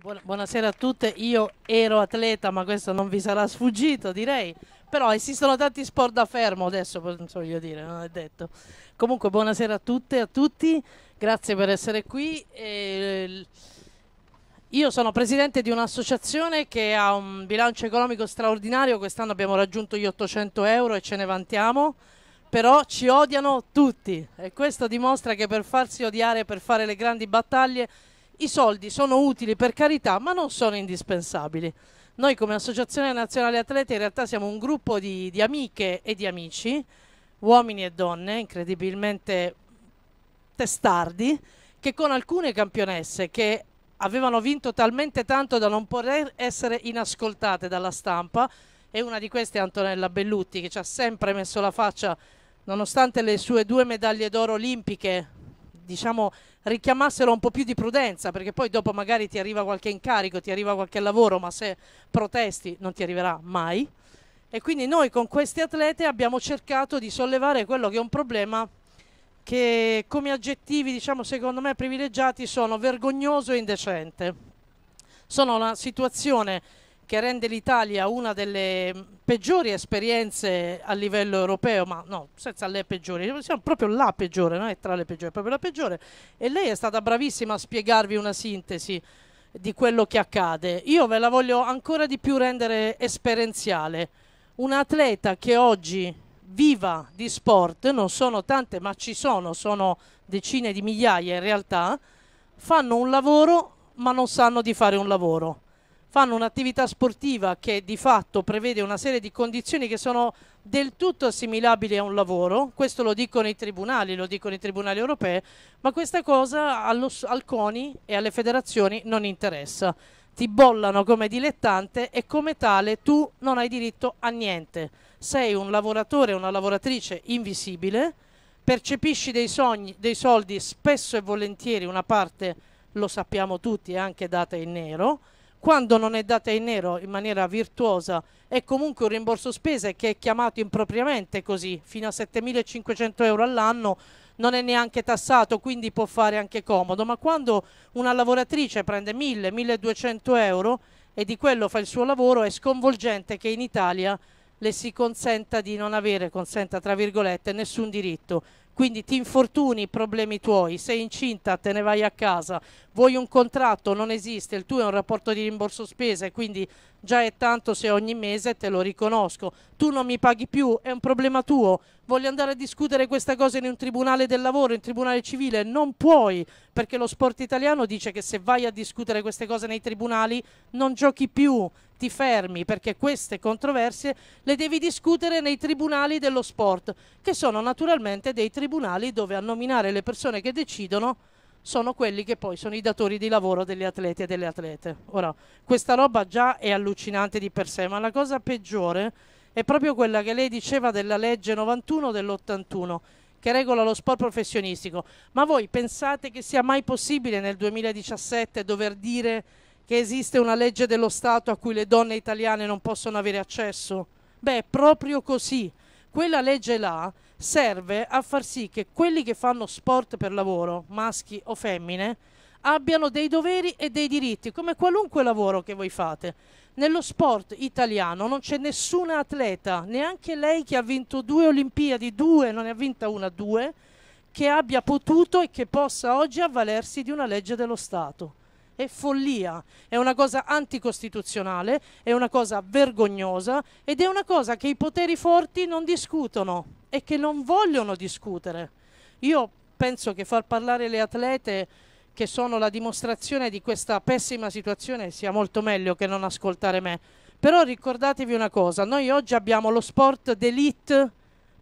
Buonasera a tutte, io ero atleta ma questo non vi sarà sfuggito direi, però esistono tanti sport da fermo adesso, voglio dire, non è detto. Comunque buonasera a tutte e a tutti, grazie per essere qui. E... Ehm, io sono presidente di un'associazione che ha un bilancio economico straordinario, quest'anno abbiamo raggiunto gli 800 euro e ce ne vantiamo, però ci odiano tutti e questo dimostra che per farsi odiare, per fare le grandi battaglie i soldi sono utili per carità, ma non sono indispensabili. Noi come Associazione Nazionale Atleti in realtà siamo un gruppo di, di amiche e di amici, uomini e donne, incredibilmente testardi, che con alcune campionesse che avevano vinto talmente tanto da non poter essere inascoltate dalla stampa e una di queste è Antonella Bellutti che ci ha sempre messo la faccia nonostante le sue due medaglie d'oro olimpiche diciamo, richiamassero un po' più di prudenza, perché poi dopo magari ti arriva qualche incarico, ti arriva qualche lavoro, ma se protesti non ti arriverà mai. E quindi noi con questi atlete abbiamo cercato di sollevare quello che è un problema che come aggettivi, diciamo, secondo me privilegiati sono vergognoso e indecente. Sono una situazione che rende l'Italia una delle peggiori esperienze a livello europeo, ma no, senza le peggiori, siamo proprio la peggiore, non è tra le peggiori, è proprio la peggiore. E lei è stata bravissima a spiegarvi una sintesi di quello che accade. Io ve la voglio ancora di più rendere esperienziale. Un atleta che oggi viva di sport, non sono tante, ma ci sono, sono decine di migliaia in realtà, fanno un lavoro ma non sanno di fare un lavoro fanno un'attività sportiva che di fatto prevede una serie di condizioni che sono del tutto assimilabili a un lavoro, questo lo dicono i tribunali, lo dicono i tribunali europei, ma questa cosa allo, al CONI e alle federazioni non interessa. Ti bollano come dilettante e come tale tu non hai diritto a niente. Sei un lavoratore, una lavoratrice invisibile, percepisci dei, sogni, dei soldi spesso e volentieri, una parte lo sappiamo tutti, è anche data in nero, quando non è data in nero in maniera virtuosa è comunque un rimborso spese che è chiamato impropriamente così fino a 7.500 euro all'anno non è neanche tassato quindi può fare anche comodo ma quando una lavoratrice prende 1.000-1.200 euro e di quello fa il suo lavoro è sconvolgente che in Italia le si consenta di non avere, consenta tra virgolette, nessun diritto. Quindi ti infortuni, problemi tuoi, sei incinta, te ne vai a casa, vuoi un contratto, non esiste, il tuo è un rapporto di rimborso spese, quindi già è tanto se ogni mese te lo riconosco. Tu non mi paghi più, è un problema tuo, voglio andare a discutere questa cosa in un tribunale del lavoro, in tribunale civile, non puoi, perché lo sport italiano dice che se vai a discutere queste cose nei tribunali non giochi più, ti fermi, perché queste controversie le devi discutere nei tribunali dello sport, che sono naturalmente dei tribunali tribunali dove a nominare le persone che decidono sono quelli che poi sono i datori di lavoro degli atleti e delle atlete. Ora, questa roba già è allucinante di per sé, ma la cosa peggiore è proprio quella che lei diceva della legge 91 dell'81 che regola lo sport professionistico. Ma voi pensate che sia mai possibile nel 2017 dover dire che esiste una legge dello Stato a cui le donne italiane non possono avere accesso? Beh, proprio così. Quella legge là serve a far sì che quelli che fanno sport per lavoro, maschi o femmine, abbiano dei doveri e dei diritti, come qualunque lavoro che voi fate. Nello sport italiano non c'è nessuna atleta, neanche lei che ha vinto due Olimpiadi, due, non ne ha vinta una, due, che abbia potuto e che possa oggi avvalersi di una legge dello Stato è follia, è una cosa anticostituzionale, è una cosa vergognosa ed è una cosa che i poteri forti non discutono e che non vogliono discutere. Io penso che far parlare le atlete che sono la dimostrazione di questa pessima situazione sia molto meglio che non ascoltare me. Però ricordatevi una cosa, noi oggi abbiamo lo sport d'élite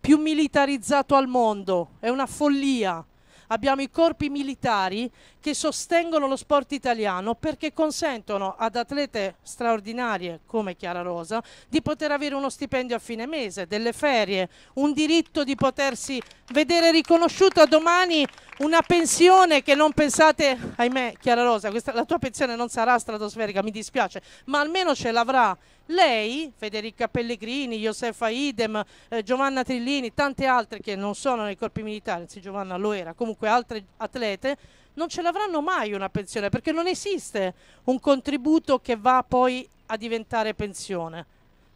più militarizzato al mondo, è una follia abbiamo i corpi militari che sostengono lo sport italiano perché consentono ad atlete straordinarie come Chiara Rosa di poter avere uno stipendio a fine mese, delle ferie, un diritto di potersi vedere riconosciuto domani una pensione che non pensate, ahimè Chiara Rosa, questa, la tua pensione non sarà stratosferica, mi dispiace, ma almeno ce l'avrà lei, Federica Pellegrini, Josefa Idem, eh, Giovanna Trillini, tante altre che non sono nei corpi militari, anzi Giovanna lo era, comunque altre atlete, non ce l'avranno mai una pensione perché non esiste un contributo che va poi a diventare pensione.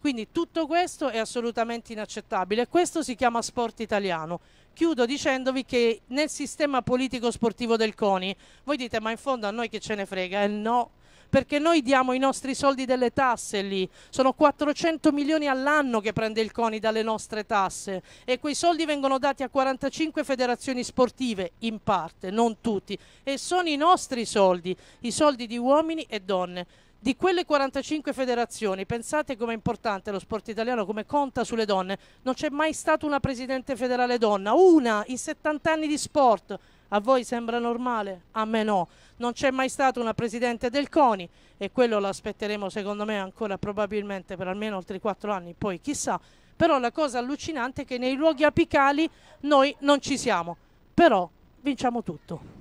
Quindi tutto questo è assolutamente inaccettabile. Questo si chiama sport italiano. Chiudo dicendovi che nel sistema politico sportivo del CONI, voi dite ma in fondo a noi che ce ne frega? Eh, no, perché noi diamo i nostri soldi delle tasse lì, sono 400 milioni all'anno che prende il CONI dalle nostre tasse e quei soldi vengono dati a 45 federazioni sportive, in parte, non tutti, e sono i nostri soldi, i soldi di uomini e donne di quelle 45 federazioni, pensate com'è importante lo sport italiano, come conta sulle donne, non c'è mai stata una presidente federale donna, una in 70 anni di sport. A voi sembra normale? A me no. Non c'è mai stata una presidente del CONI e quello lo aspetteremo secondo me ancora probabilmente per almeno altri 4 anni, poi chissà. Però la cosa allucinante è che nei luoghi apicali noi non ci siamo, però vinciamo tutto.